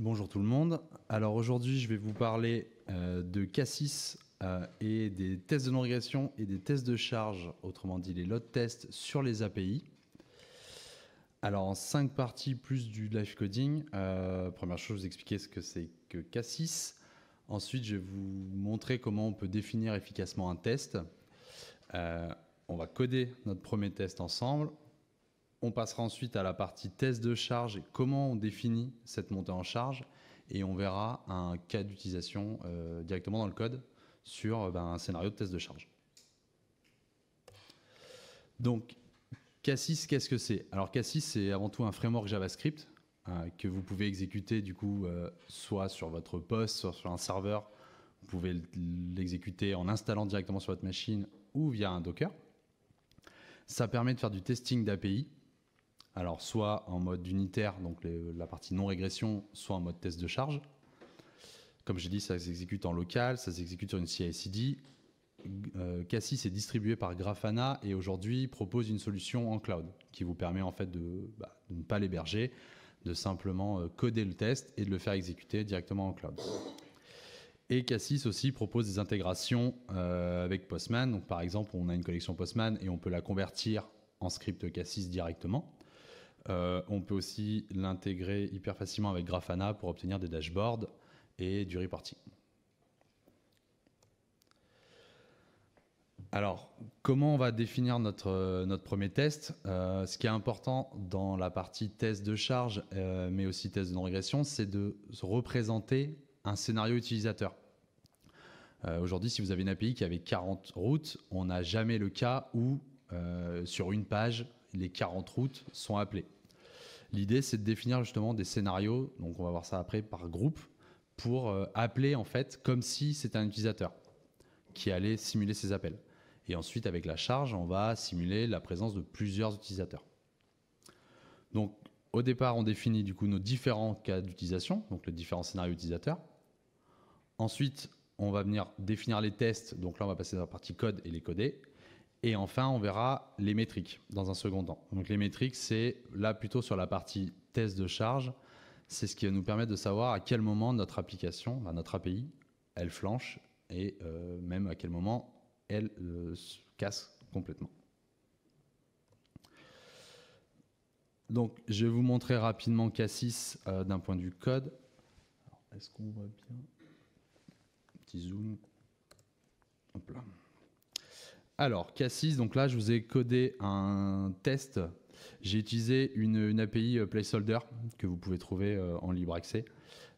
Bonjour tout le monde. Alors aujourd'hui, je vais vous parler euh, de cassis euh, et des tests de non-régression et des tests de charge, autrement dit les load tests sur les API. Alors en cinq parties plus du live coding. Euh, première chose, je vous expliquer ce que c'est que cassis. Ensuite, je vais vous montrer comment on peut définir efficacement un test. on va coder notre premier test ensemble. On passera ensuite à la partie test de charge et comment on définit cette montée en charge. Et on verra un cas d'utilisation euh, directement dans le code sur euh, ben, un scénario de test de charge. Donc, Cassis, qu'est-ce que c'est Alors, Cassis, c'est avant tout un framework JavaScript euh, que vous pouvez exécuter du coup soit sur votre poste, soit sur un serveur. Vous pouvez l'exécuter en installant directement sur votre machine ou via un Docker. Ça permet de faire du testing d'API alors, soit en mode unitaire, donc la partie non-régression, soit en mode test de charge. Comme j'ai dit, ça s'exécute en local, ça s'exécute sur une CI/CD. k euh, Cassis est distribué par Grafana et aujourd'hui propose une solution en cloud qui vous permet en fait de, bah, ne pas l'héberger, de simplement euh, coder le test et de le faire exécuter directement en cloud. Et Cassis aussi propose des intégrations euh, avec Postman. Donc, par exemple, on a une collection Postman et on peut la convertir en script Cassis directement. Euh, on peut aussi l'intégrer hyper facilement avec Grafana pour obtenir des dashboards et du reporting. Alors, comment on va définir notre, notre premier test euh, Ce qui est important dans la partie test de charge, euh, mais aussi test de non-régression, c'est de représenter un scénario utilisateur. Aujourd'hui, si vous avez une API qui avait 40 routes, on n'a jamais le cas où, sur une page, les 40 routes sont appelées. L'idée, c'est de définir justement des scénarios, donc on va voir ça après par groupe, pour euh, appeler en fait comme si c'était un utilisateur qui allait simuler ces appels. Et ensuite, avec la charge, on va simuler la présence de plusieurs utilisateurs. Donc, au départ, on définit du coup nos différents cas d'utilisation, donc les différents scénarios utilisateurs. Ensuite, on va venir définir les tests. Donc là, on va passer dans la partie code et les coder. Et enfin, on verra les métriques dans un second temps. Donc les métriques, c'est là plutôt sur la partie test de charge. C'est ce qui va nous permettre de savoir à quel moment notre application, bah, notre API, elle flanche et euh, même à quel moment elle euh, casse complètement. Donc je vais vous montrer rapidement Cassis euh, d'un point de vue code. Est-ce qu'on voit bien Petit zoom. Hop là. Alors, Cassis, donc là, je vous ai codé un test. J'ai utilisé une, API euh, placeholder que vous pouvez trouver euh, en libre accès.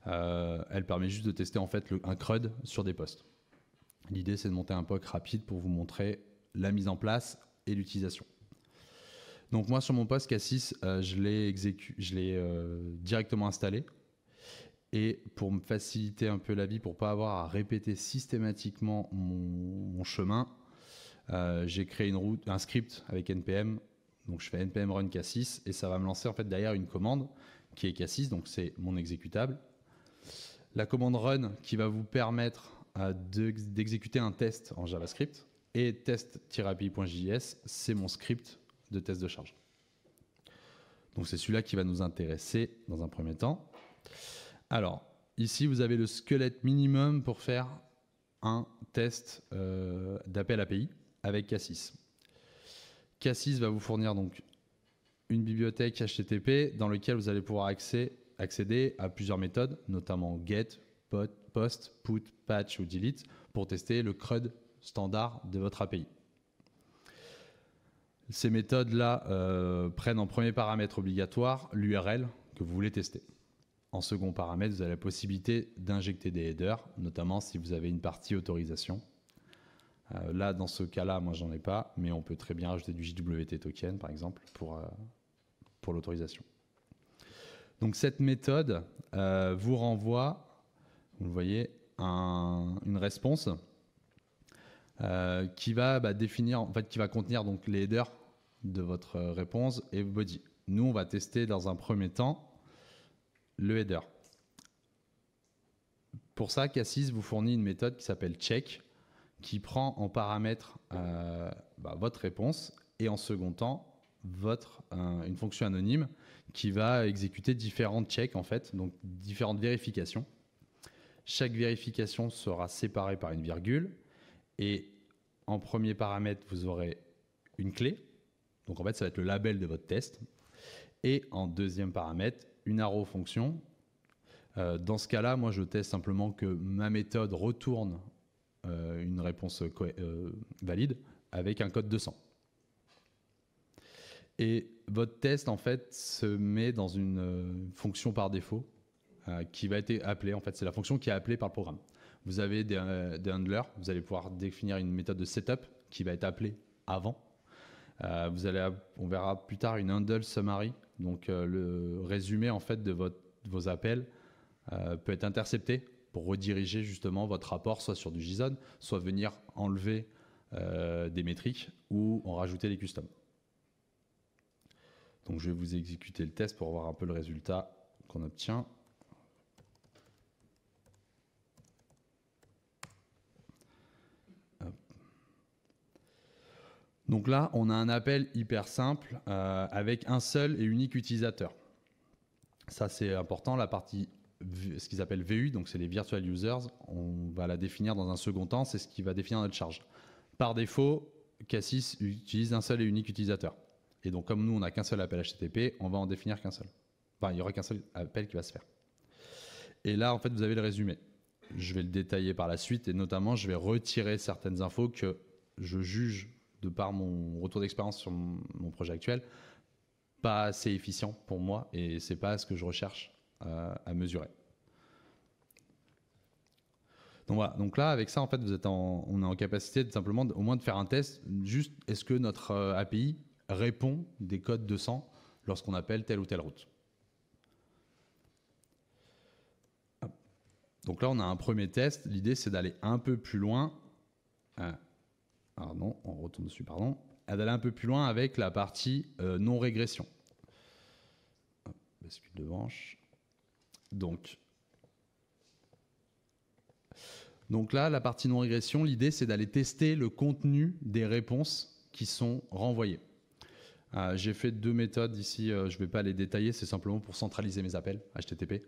Euh, elle permet juste de tester en fait un CRUD sur des postes. L'idée, c'est de monter un POC rapide pour vous montrer la mise en place et l'utilisation. Donc moi, sur mon poste Cassis, 6 je l'ai directement installé. Et pour me faciliter un peu la vie, pour pas avoir à répéter systématiquement mon chemin, euh, j'ai créé un script avec NPM. Donc je fais npm run k6 et ça va me lancer en fait derrière une commande qui est k6, donc c'est mon exécutable. La commande run qui va vous permettre euh, d'exécuter un test en JavaScript et test-api.js, c'est mon script de test de charge. Donc c'est celui-là qui va nous intéresser dans un premier temps. Alors, ici, vous avez le squelette minimum pour faire un test euh, d'appel API avec Cassis. Cassis va vous fournir donc une bibliothèque HTTP dans laquelle vous allez pouvoir accéder à plusieurs méthodes, notamment get, post, put, patch ou delete, pour tester le CRUD standard de votre API. Ces méthodes-là euh, prennent en premier paramètre obligatoire l'URL que vous voulez tester. En second paramètre, vous avez la possibilité d'injecter des headers, notamment si vous avez une partie autorisation. Euh, là, dans ce cas-là, moi, j'en ai pas, mais on peut très bien ajouter du JWT token, par exemple, pour, euh, pour l'autorisation. Donc, cette méthode euh, vous renvoie, vous le voyez, une réponse qui va bah, définir, en fait, qui va contenir donc les headers de votre réponse et body. Nous, on va tester dans un premier temps le header. Pour ça, Cassis vous fournit une méthode qui s'appelle check, qui prend en paramètre euh, bah, votre réponse et en second temps votre une fonction anonyme qui va exécuter différents checks en fait, donc différentes vérifications. Chaque vérification sera séparée par une virgule et en premier paramètre vous aurez une clé. Donc en fait ça va être le label de votre test et en deuxième paramètre une arrow fonction. Euh, dans ce cas-là, moi je teste simplement que ma méthode retourne euh, une réponse euh, valide avec un code 200. Et votre test, en fait, se met dans une euh, fonction par défaut qui va être appelée. En fait, c'est la fonction qui est appelée par le programme. Vous avez des, handlers, vous allez pouvoir définir une méthode de setup qui va être appelée avant. vous allez, on verra plus tard une handle summary, donc le résumé en fait de votre, vos appels peut être intercepté pour rediriger justement votre rapport soit sur du JSON, soit venir enlever euh, des métriques ou en rajouter les customs. Donc je vais vous exécuter le test pour voir un peu le résultat qu'on obtient. Donc là, on a un appel hyper simple euh, avec un seul et unique utilisateur. Ça, c'est important. La partie ce qu'ils appellent VU, donc c'est les virtual users, on va la définir dans un second temps, c'est ce qui va définir notre charge. Par défaut, Cassis utilise un seul et unique utilisateur. Et donc comme nous, on n'a qu'un seul appel HTTP, on va en définir qu'un seul. Enfin, il n'y aura qu'un seul appel qui va se faire. Et là, en fait, vous avez le résumé. Je vais le détailler par la suite et notamment, je vais retirer certaines infos que je juge, de par mon retour d'expérience sur mon projet actuel, pas assez efficient pour moi et ce n'est pas ce que je recherche à, mesurer. Donc voilà, donc là avec ça en fait vous êtes on est en capacité de simplement au moins de faire un test, juste est-ce que notre euh, API répond des codes de sang lorsqu'on appelle telle ou telle route. Donc là on a un premier test, l'idée c'est d'aller un peu plus loin. Euh, on retourne dessus, pardon. Ah, d'aller un peu plus loin avec la partie euh, non régression. Bascule de branche. Donc, donc là, la partie non-régression, l'idée c'est d'aller tester le contenu des réponses qui sont renvoyées. Euh, j'ai fait deux méthodes ici, euh, je ne vais pas les détailler, c'est simplement pour centraliser mes appels HTTP.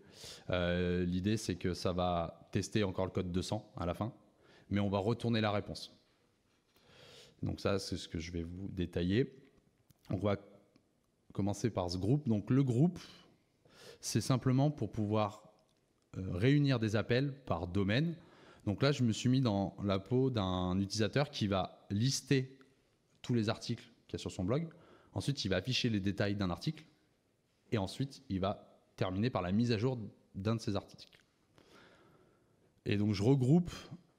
Euh, l'idée c'est que ça va tester encore le code 200 à la fin, mais on va retourner la réponse. Donc ça, c'est ce que je vais vous détailler. On va commencer par ce groupe. Donc le groupe, c'est simplement pour pouvoir euh, réunir des appels par domaine. Donc là, je me suis mis dans la peau d'un utilisateur qui va lister tous les articles qu'il y a sur son blog. Ensuite, il va afficher les détails d'un article. Et ensuite, il va terminer par la mise à jour d'un de ces articles. Et donc, je regroupe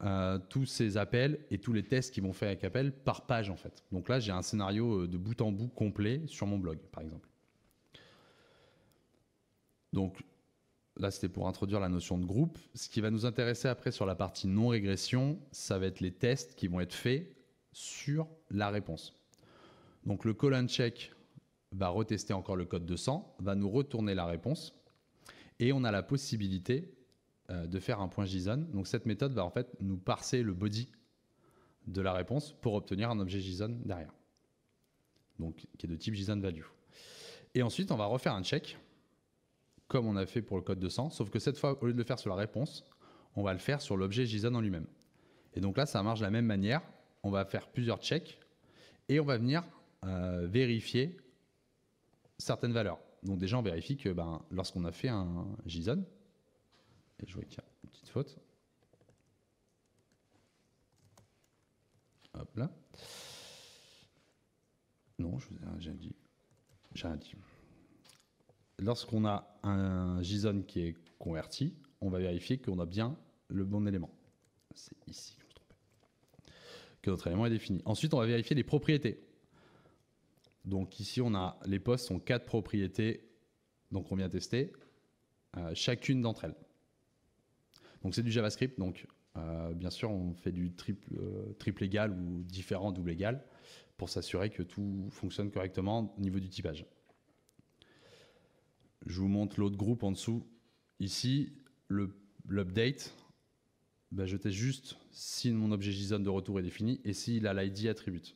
euh, tous ces appels et tous les tests qui vont faire avec Appel par page, en fait. Donc là, j'ai un scénario euh, de bout en bout complet sur mon blog, par exemple. Donc là, c'était pour introduire la notion de groupe. Ce qui va nous intéresser après sur la partie non-régression, ça va être les tests qui vont être faits sur la réponse. Donc le colon check va retester encore le code 200, va nous retourner la réponse et on a la possibilité euh, de faire un point JSON. Donc cette méthode va en fait nous parser le body de la réponse pour obtenir un objet JSON derrière. Donc qui est de type JSON value. Et ensuite, on va refaire un check comme on a fait pour le code de 200, sauf que cette fois, au lieu de le faire sur la réponse, on va le faire sur l'objet JSON en lui-même. Et donc là, ça marche de la même manière. On va faire plusieurs checks et on va venir euh, vérifier certaines valeurs. Donc déjà, on vérifie que ben, lorsqu'on a fait un JSON, et je vois qu'il y a une petite faute. Hop là. Non, je vous dit. J'ai rien dit lorsqu'on a un JSON qui est converti, on va vérifier qu'on a bien le bon élément. C'est ici que Que notre élément est défini. Ensuite, on va vérifier les propriétés. Donc ici, on a les postes sont quatre propriétés, donc on vient tester euh, chacune d'entre elles. Donc c'est du JavaScript, donc euh, bien sûr, on fait du triple, euh, triple égal ou différent double égal pour s'assurer que tout fonctionne correctement au niveau du typage. Je vous montre l'autre groupe en dessous. Ici, l'update, bah, je teste juste si mon objet JSON de retour est défini et s'il a l'ID attribute.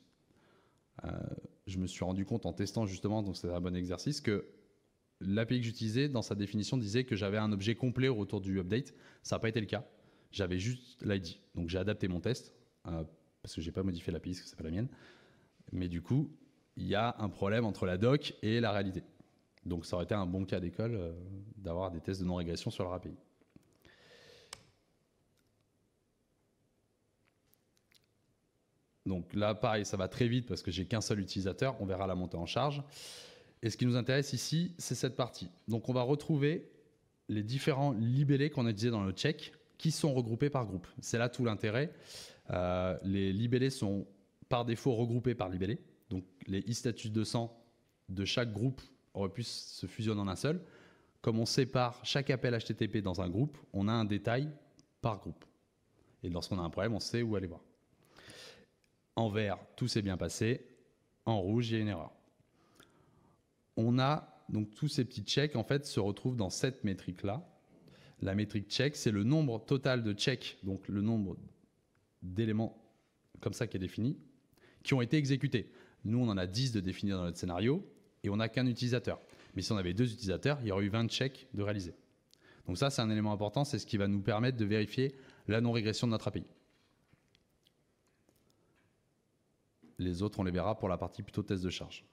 Euh, je me suis rendu compte en testant justement, donc c'est un bon exercice, que l'API que j'utilisais dans sa définition disait que j'avais un objet complet au retour du update. Ça n'a pas été le cas. J'avais juste l'ID. Donc j'ai adapté mon test euh, parce que j'ai pas modifié l'API, parce que n'est pas la mienne. Mais du coup, il y a un problème entre la doc et la réalité. Donc ça aurait été un bon cas d'école euh, d'avoir des tests de non-régression sur leur API. Donc là, pareil, ça va très vite parce que j'ai qu'un seul utilisateur. On verra la montée en charge. Et ce qui nous intéresse ici, c'est cette partie. Donc on va retrouver les différents libellés qu'on a utilisés dans le check qui sont regroupés par groupe. C'est là tout l'intérêt. Euh, les libellés sont par défaut regroupés par libellé. Donc les i status 200 de chaque groupe aurait pu se fusionner en un seul. Comme on sépare chaque appel HTTP dans un groupe, on a un détail par groupe. Et lorsqu'on a un problème, on sait où aller voir. En vert, tout s'est bien passé. En rouge, il y a une erreur. On a donc tous ces petits checks en fait se retrouvent dans cette métrique là. La métrique check, c'est le nombre total de checks, donc le nombre d'éléments comme ça qui est défini, qui ont été exécutés. Nous, on en a 10 de définir dans notre scénario et on n'a qu'un utilisateur. Mais si on avait deux utilisateurs, il y aurait eu 20 chèques de réaliser. Donc ça, c'est un élément important, c'est ce qui va nous permettre de vérifier la non-régression de notre API. Les autres, on les verra pour la partie plutôt test de charge.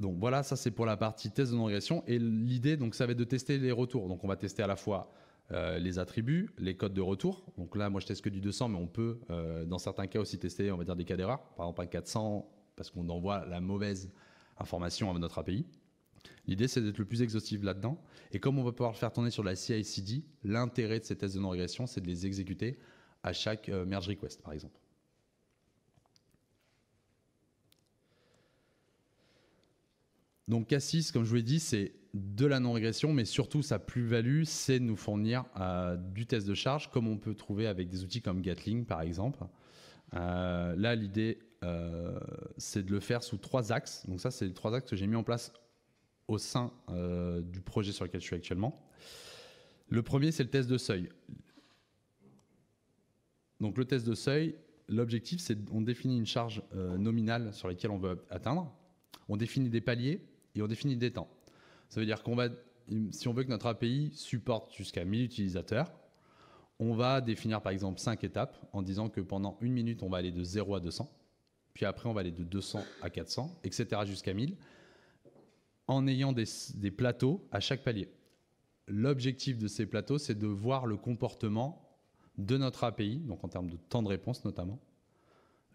Donc voilà, ça c'est pour la partie test de non-régression. Et l'idée, donc ça va être de tester les retours. Donc on va tester à la fois euh, les attributs, les codes de retour. Donc là, moi, je teste que du 200, mais on peut, euh, dans certains cas aussi, tester, on va dire, des cas d'erreur. Par exemple, un 400, parce qu'on envoie la mauvaise information à notre API. L'idée, c'est d'être le plus exhaustif là-dedans. Et comme on va pouvoir le faire tourner sur la CI/CD, l'intérêt de ces tests de non-régression, c'est de les exécuter à chaque euh, merge request, par exemple. Donc K6, comme je vous l'ai dit, c'est de la non-régression, mais surtout sa plus-value, c'est de nous fournir euh, du test de charge, comme on peut trouver avec des outils comme Gatling, par exemple. Euh, là, l'idée, euh, c'est de le faire sous trois axes. Donc ça, c'est les trois axes que j'ai mis en place au sein du projet sur lequel je suis actuellement. Le premier, c'est le test de seuil. Donc le test de seuil, l'objectif, c'est on définit une charge nominale sur laquelle on veut atteindre, on définit des paliers et on définit des temps. Ça veut dire qu'on va, si on veut que notre API supporte jusqu'à 1000 utilisateurs, on va définir par exemple 5 étapes en disant que pendant une minute, on va aller de 0 à 200, puis après, on va aller de 200 à 400, etc. jusqu'à 1000, en ayant des, des plateaux à chaque palier. L'objectif de ces plateaux, c'est de voir le comportement de notre API, donc en termes de temps de réponse notamment,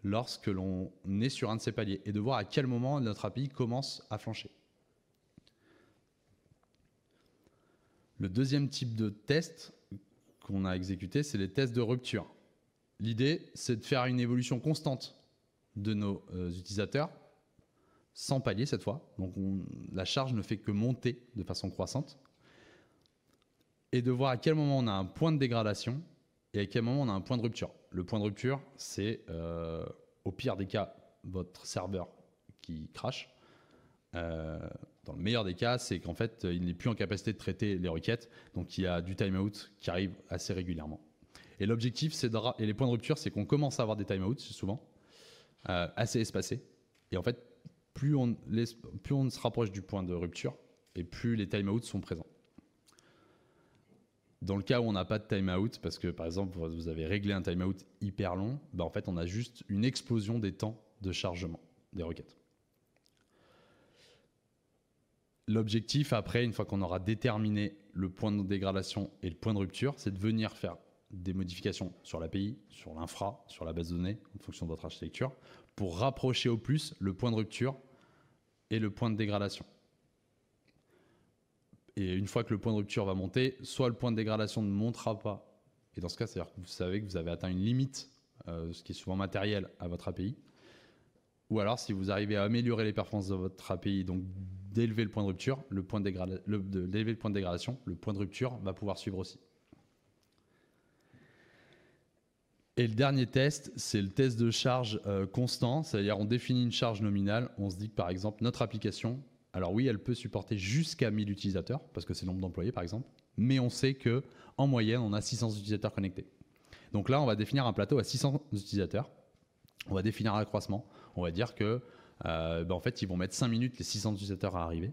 lorsque l'on est sur un de ces paliers et de voir à quel moment notre API commence à flancher. Le deuxième type de test qu'on a exécuté, c'est les tests de rupture. L'idée, c'est de faire une évolution constante de nos euh, utilisateurs, sans palier cette fois. Donc la charge ne fait que monter de façon croissante. Et de voir à quel moment on a un point de dégradation et à quel moment on a un point de rupture. Le point de rupture, c'est euh, au pire des cas, votre serveur qui crache. Euh, dans le meilleur des cas, c'est qu'en fait, euh, il n'est plus en capacité de traiter les requêtes. Donc, il y a du timeout qui arrive assez régulièrement. Et l'objectif, c'est et les points de rupture, c'est qu'on commence à avoir des timeouts souvent, euh, assez espacés. Et en fait, plus on, plus on se rapproche du point de rupture, et plus les timeouts sont présents. Dans le cas où on n'a pas de timeout, parce que par exemple, vous avez réglé un timeout hyper long, bah, en fait, on a juste une explosion des temps de chargement des requêtes. L'objectif, après, une fois qu'on aura déterminé le point de dégradation et le point de rupture, c'est de venir faire des modifications sur l'API, sur l'infra, sur la base de données, en fonction de votre architecture, pour rapprocher au plus le point de rupture et le point de dégradation. Et une fois que le point de rupture va monter, soit le point de dégradation ne montera pas, et dans ce cas, c'est-à-dire que vous savez que vous avez atteint une limite, euh, ce qui est souvent matériel, à votre API, ou alors si vous arrivez à améliorer les performances de votre API, donc d'élever le point de rupture, le point de point de dégradation, le point de rupture va pouvoir suivre aussi. Et le dernier test, c'est le test de charge euh, constant, c'est-à-dire on définit une charge nominale, on se dit que par exemple notre application, alors oui, elle peut supporter jusqu'à 1000 utilisateurs, parce que c'est le nombre d'employés par exemple, mais on sait que en moyenne, on a 600 utilisateurs connectés. Donc là, on va définir un plateau à 600 utilisateurs, on va définir un accroissement, on va dire que euh, ben, en fait, ils vont mettre 5 minutes les 600 utilisateurs à arriver.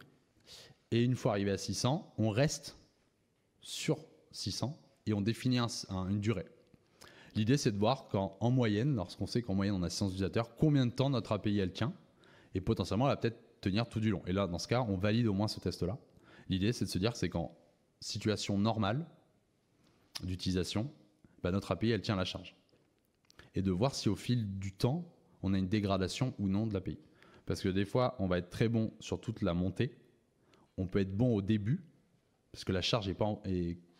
Et une fois arrivé à 600, on reste sur 600 et on définit une durée. L'idée, c'est de voir quand en moyenne, lorsqu'on sait qu'en moyenne on a 600 utilisateurs, combien de temps notre API elle tient et potentiellement elle va peut-être tenir tout du long. Et là, dans ce cas, on valide au moins ce test-là. L'idée, c'est de se dire c'est qu'en situation normale d'utilisation, ben, notre API elle tient la charge et de voir si au fil du temps on a une dégradation ou non de l'API. Parce que des fois, on va être très bon sur toute la montée. On peut être bon au début, parce que la charge est, pas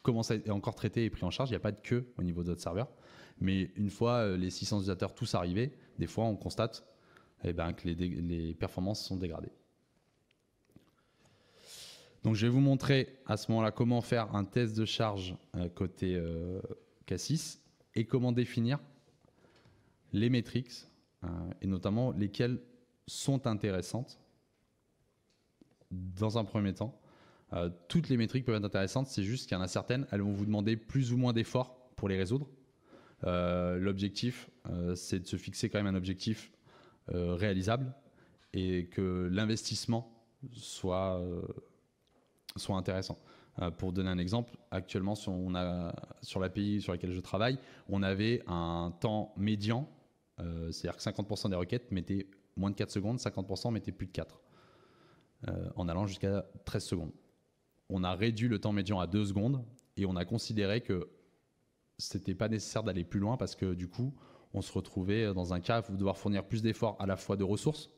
commence encore traitée et prise en charge. Il n'y a pas de queue au niveau de notre serveur. Mais une fois euh, les 600 utilisateurs tous arrivés, des fois, on constate eh ben, que les, performances sont dégradées. Donc je vais vous montrer à ce moment-là comment faire un test de charge euh, côté euh, K6 et comment définir les métriques euh, et notamment lesquelles sont intéressantes dans un premier temps. Euh, toutes les métriques peuvent être intéressantes, c'est juste qu'il y en a certaines, elles vont vous demander plus ou moins d'efforts pour les résoudre. Euh, l'objectif, euh, c'est de se fixer quand même un objectif réalisable et que l'investissement soit, soit intéressant. pour donner un exemple, actuellement sur, on a, sur l'API sur laquelle je travaille, on avait un temps médian, c'est-à-dire que 50% des requêtes mettaient moins de 4 secondes, 50% mettaient plus de 4, euh, en allant jusqu'à 13 secondes. On a réduit le temps médian à 2 secondes, et on a considéré que c'était pas nécessaire d'aller plus loin, parce que du coup, on se retrouvait dans un cas où devoir fournir plus d'efforts à la fois de ressources,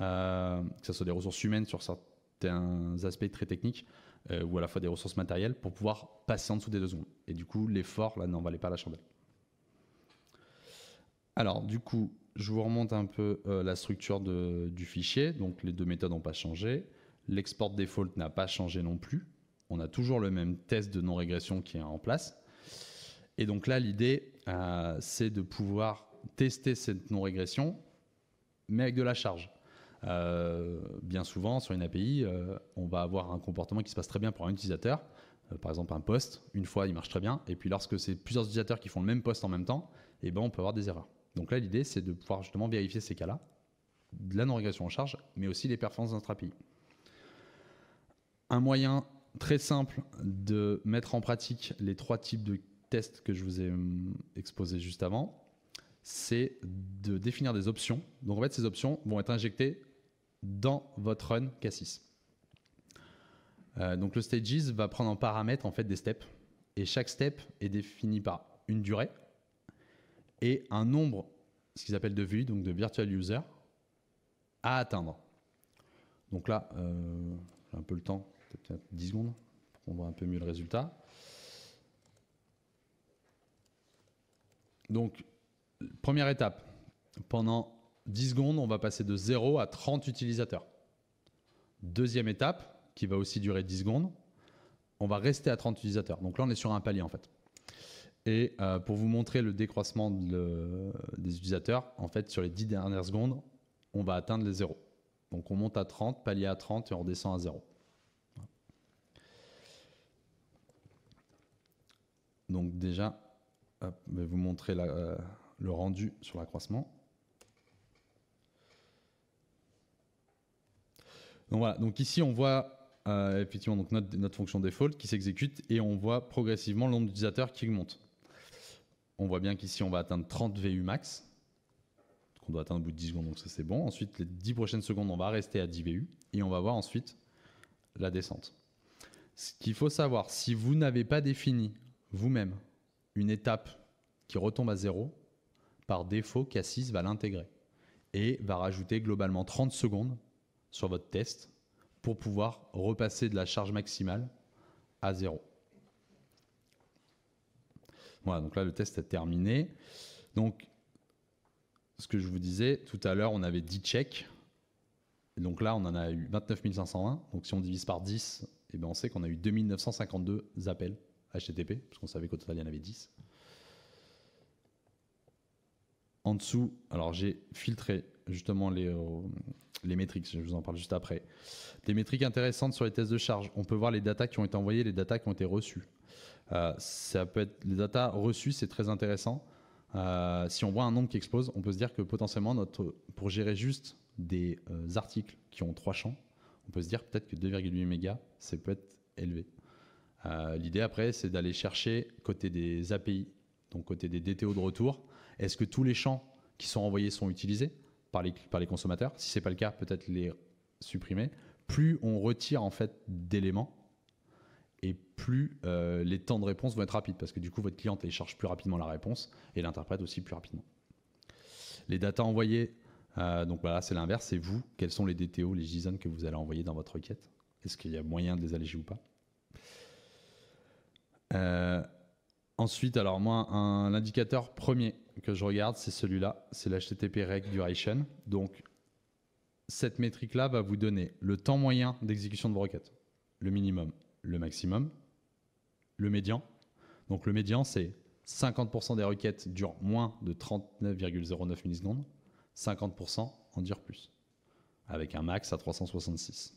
euh, que ce soit des ressources humaines sur certains aspects très techniques, euh, ou à la fois des ressources matérielles, pour pouvoir passer en dessous des 2 secondes. Et du coup, l'effort, là, n'en valait pas la chandelle. Alors, du coup, je vous remonte un peu euh, la structure du fichier. Donc les deux méthodes n'ont pas changé. L'export default n'a pas changé non plus. On a toujours le même test de non-régression qui est en place. Et donc là, l'idée, euh, c'est de pouvoir tester cette non-régression, mais avec de la charge. Euh, bien souvent, sur une API, on va avoir un comportement qui se passe très bien pour un utilisateur. par exemple, un poste, une fois, il marche très bien. Et puis lorsque c'est plusieurs utilisateurs qui font le même poste en même temps, eh ben, on peut avoir des erreurs. Donc là, l'idée, c'est de pouvoir justement vérifier ces cas-là, de la non-régression en charge, mais aussi les performances API. Un moyen très simple de mettre en pratique les trois types de tests que je vous ai hum, exposés juste avant, c'est de définir des options. Donc en fait, ces options vont être injectées dans votre run K6. Euh, donc le stages va prendre en paramètre en fait des steps et chaque step est défini par une durée et un nombre, ce qu'ils appellent de vues, donc de virtual user, à atteindre. Donc là, euh, j'ai un peu le temps, peut-être 10 secondes, pour qu'on voit un peu mieux le résultat. Donc, première étape, pendant 10 secondes, on va passer de 0 à 30 utilisateurs. Deuxième étape, qui va aussi durer 10 secondes, on va rester à 30 utilisateurs. Donc là, on est sur un palier en fait. Et euh, pour vous montrer le décroissement des utilisateurs, en fait, sur les 10 dernières secondes, on va atteindre les zéros. Donc on monte à 30, palier à 30 et on redescend à 0. Donc déjà, je vais vous montrer euh, le rendu sur l'accroissement. Donc voilà, donc ici on voit euh, effectivement donc notre, notre fonction default qui s'exécute et on voit progressivement le nombre d'utilisateurs qui monte on voit bien qu'ici, on va atteindre 30 VU max, qu'on doit atteindre au bout de 10 secondes, donc ça c'est bon. Ensuite, les 10 prochaines secondes, on va rester à 10 VU, et on va voir ensuite la descente. Ce qu'il faut savoir, si vous n'avez pas défini vous-même une étape qui retombe à zéro, par défaut, Cassis va l'intégrer et va rajouter globalement 30 secondes sur votre test pour pouvoir repasser de la charge maximale à zéro. Voilà, donc là, le test est terminé. Donc, ce que je vous disais, tout à l'heure, on avait 10 checks. donc là, on en a eu 29 520. Donc si on divise par 10, eh ben, on sait qu'on a eu 2952 appels HTTP, parce qu'on savait qu'au total, il y en avait 10. En dessous, alors j'ai filtré justement les, euh, les métriques, je vous en parle juste après. Des métriques intéressantes sur les tests de charge, on peut voir les datas qui ont été envoyées, les datas qui ont été reçues. Euh, ça peut être les data reçues, c'est très intéressant. Euh, si on voit un nombre qui explose, on peut se dire que potentiellement, pour gérer juste des euh, articles qui ont trois champs, on peut se dire peut-être que 2,8 mégas, c'est peut être élevé. L'idée après, c'est d'aller chercher côté des API, donc côté des DTO de retour, est-ce que tous les champs qui sont envoyés sont utilisés par les, par les consommateurs Si c'est pas le cas, peut-être les supprimer. Plus on retire en fait d'éléments, et plus euh, les temps de réponse vont être rapides parce que du coup votre client charge plus rapidement la réponse et l'interprète aussi plus rapidement. Les datas envoyées, euh, donc voilà, c'est l'inverse, c'est vous, quels sont les DTO, les JSON que vous allez envoyer dans votre requête Est-ce qu'il y a moyen de les alléger ou pas euh, Ensuite, alors moi, un, indicateur premier que je regarde, c'est celui-là, c'est l'HTTP REC Duration. Donc cette métrique-là va vous donner le temps moyen d'exécution de vos requêtes, le minimum, le maximum, le médian. Donc le médian, c'est 50% des requêtes durent moins de 39,09 millisecondes, 50% en durent plus, avec un max à 366.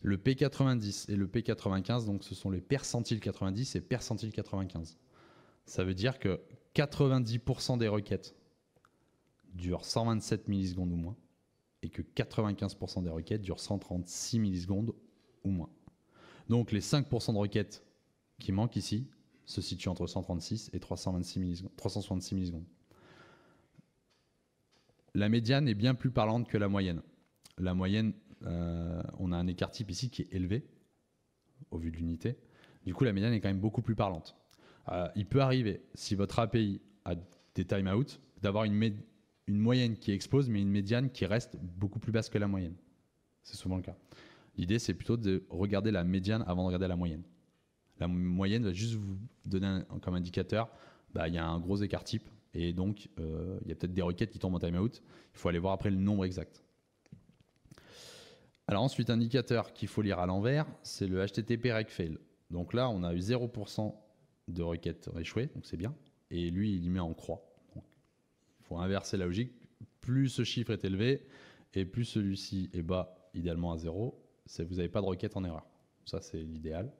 Le P90 et le P95, donc ce sont les percentiles 90 et percentiles 95. Ça veut dire que 90% des requêtes durent 127 millisecondes ou moins, et que 95% des requêtes durent 136 millisecondes ou moins. Donc les 5% de requêtes qui manquent ici se situent entre 136 et 326 366 millisecondes. La médiane est bien plus parlante que la moyenne. La moyenne, euh, on a un écart type ici qui est élevé au vu de l'unité. Du coup, la médiane est quand même beaucoup plus parlante. Euh, il peut arriver, si votre API a des timeouts, d'avoir une, une moyenne qui expose, mais une médiane qui reste beaucoup plus basse que la moyenne. C'est souvent le cas. L'idée, c'est plutôt de regarder la médiane avant de regarder la moyenne. La moyenne va juste vous donner comme indicateur, bah, il y a un gros écart type, et donc euh, il y a peut-être des requêtes qui tombent en timeout. Il faut aller voir après le nombre exact. Alors ensuite, indicateur qu'il faut lire à l'envers, c'est le HTTP Rec fail. Donc là, on a eu 0% de requêtes échouées, donc c'est bien. Et lui, il y met en croix. il faut inverser la logique. Plus ce chiffre est élevé et plus celui-ci est bas, idéalement à 0, vous n'avez pas de requête en erreur. Ça, c'est l'idéal.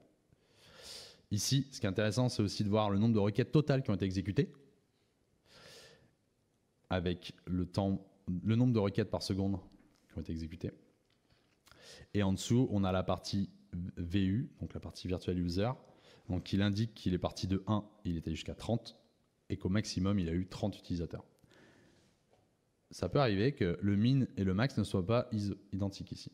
Ici, ce qui est intéressant, c'est aussi de voir le nombre de requêtes totales qui ont été exécutées avec le, temps, le nombre de requêtes par seconde qui ont été exécutées. Et en dessous, on a la partie VU, donc la partie Virtual User, donc il indique qu'il est parti de 1, il était jusqu'à 30, et qu'au maximum, il a eu 30 utilisateurs. Ça peut arriver que le min et le max ne soient pas identiques ici.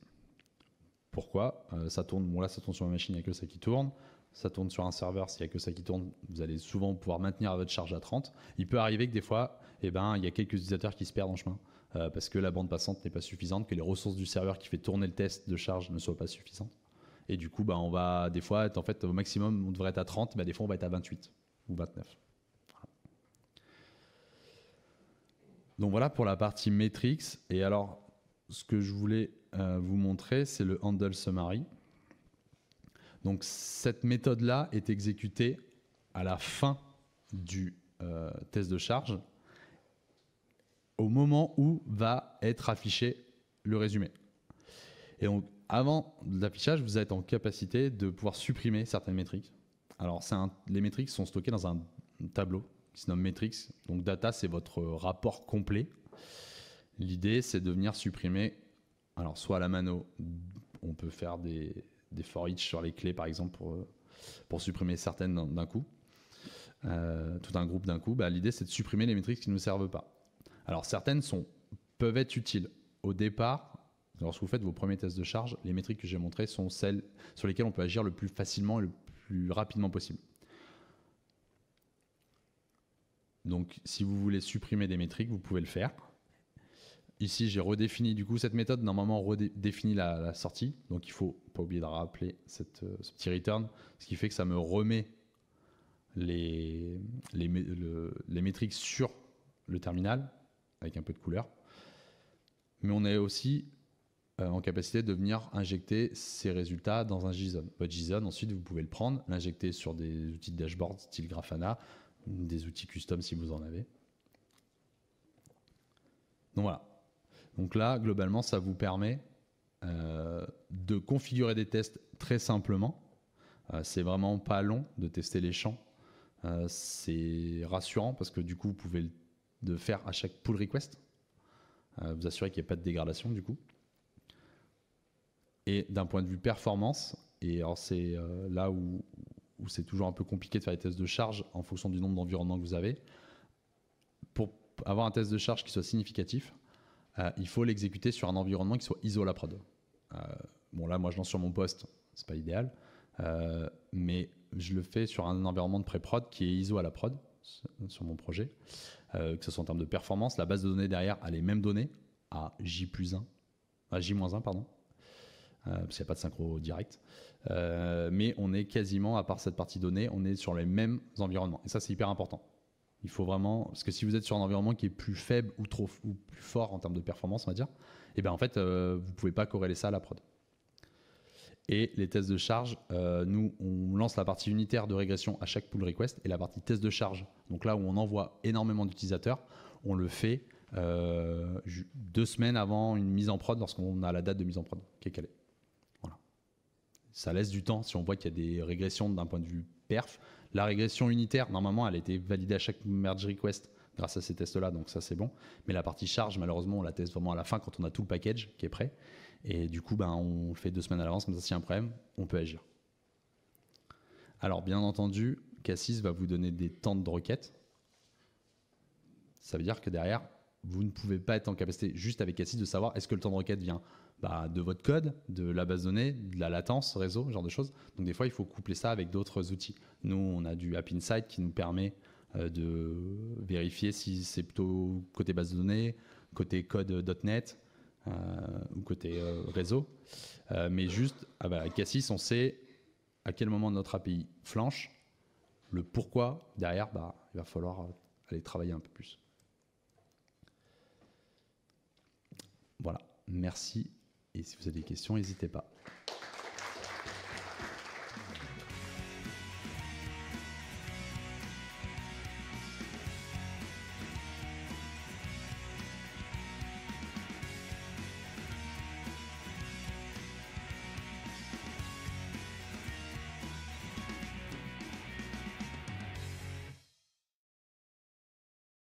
Pourquoi euh, Ça tourne, bon là ça tourne sur une machine, il n'y a que ça qui tourne. Ça tourne sur un serveur, s'il n'y a que ça qui tourne, vous allez souvent pouvoir maintenir votre charge à 30. Il peut arriver que des fois, eh ben, il y a quelques utilisateurs qui se perdent en chemin euh, parce que la bande passante n'est pas suffisante, que les ressources du serveur qui fait tourner le test de charge ne soient pas suffisantes. Et du coup, bah, on va des fois être en fait au maximum, on devrait être à 30, mais bah, des fois on va être à 28 ou 29. Donc voilà pour la partie Matrix. Et alors, ce que je voulais euh, vous montrer, c'est le handle summary. Donc cette méthode-là est exécutée à la fin du euh, test de charge, au moment où va être affiché le résumé. Et donc avant l'affichage, vous êtes en capacité de pouvoir supprimer certaines métriques. Alors les métriques sont stockées dans un tableau qui se nomme Metrics. Donc data, c'est votre rapport complet. L'idée, c'est de venir supprimer alors soit à la mano, on peut faire des, for each sur les clés par exemple pour, supprimer certaines d'un coup, euh, tout un groupe d'un coup. Bah, l'idée c'est de supprimer les métriques qui ne nous servent pas. Alors certaines sont, peuvent être utiles. Au départ, lorsque vous faites vos premiers tests de charge, les métriques que j'ai montrées sont celles sur lesquelles on peut agir le plus facilement et le plus rapidement possible. Donc si vous voulez supprimer des métriques, vous pouvez le faire. Ici, j'ai redéfini, du coup, cette méthode, normalement, redéfinit la, sortie. Donc, il faut pas oublier de rappeler euh, ce petit return, ce qui fait que ça me remet les, les, métriques sur le terminal, avec un peu de couleur. Mais on est aussi euh, en capacité de venir injecter ces résultats dans un JSON. Votre JSON, ensuite, vous pouvez le prendre, l'injecter sur des outils de dashboard style Grafana, des outils custom si vous en avez. Donc voilà, donc là, globalement, ça vous permet euh, de configurer des tests très simplement. Euh, c'est vraiment pas long de tester les champs. Euh, c'est rassurant parce que du coup, vous pouvez le faire à chaque pull request. vous assurez qu'il n'y a pas de dégradation du coup. Et d'un point de vue performance, et alors c'est là où c'est toujours un peu compliqué de faire des tests de charge en fonction du nombre d'environnements que vous avez. Pour avoir un test de charge qui soit significatif, euh, il faut l'exécuter sur un environnement qui soit ISO la prod. Euh, bon, là, moi, je lance sur mon poste, c'est pas idéal, euh, mais je le fais sur un environnement de pré-prod qui est ISO à la prod sur mon projet, que ce soit en termes de performance, la base de données derrière a les mêmes données à J 1, à J-1, pardon, parce qu'il n'y a pas de synchro direct. mais on est quasiment, à part cette partie donnée, on est sur les mêmes environnements. Et ça, c'est hyper important. Il faut vraiment. Parce que si vous êtes sur un environnement qui est plus faible ou, trop, ou plus fort en termes de performance, on va dire, et eh bien en fait, euh, vous pouvez pas corréler ça à la prod. Et les tests de charge, euh, nous, on lance la partie unitaire de régression à chaque pull request et la partie test de charge. Donc là où on envoie énormément d'utilisateurs, on le fait euh, deux semaines avant une mise en prod lorsqu'on a la date de mise en prod qui est calée. Voilà. Ça laisse du temps si on voit qu'il y a des régressions d'un point de vue la régression unitaire, normalement, elle a été validée à chaque merge request grâce à ces tests-là, donc ça c'est bon. Mais la partie charge, malheureusement, on la teste vraiment à la fin quand on a tout le package qui est prêt. Et du coup, ben, on le fait deux semaines à l'avance, comme ça s'il y a un problème, on peut agir. Alors bien entendu, Cassis va vous donner des temps de requête. Ça veut dire que derrière, vous ne pouvez pas être en capacité, juste avec Cassis, de savoir est-ce que le temps de requête vient bah, de votre code, de la base données, de la latence réseau, ce genre de choses. Donc des fois, il faut coupler ça avec d'autres outils. Nous, on a du App Insight qui nous permet euh, de vérifier si c'est plutôt côté base de données, côté code.net euh, euh, ou côté réseau. mais juste, ah bah, avec Cassis, on sait à quel moment notre API flanche, le pourquoi derrière, bah, il va falloir aller travailler un peu plus. Voilà, merci et si vous avez des questions, n'hésitez pas.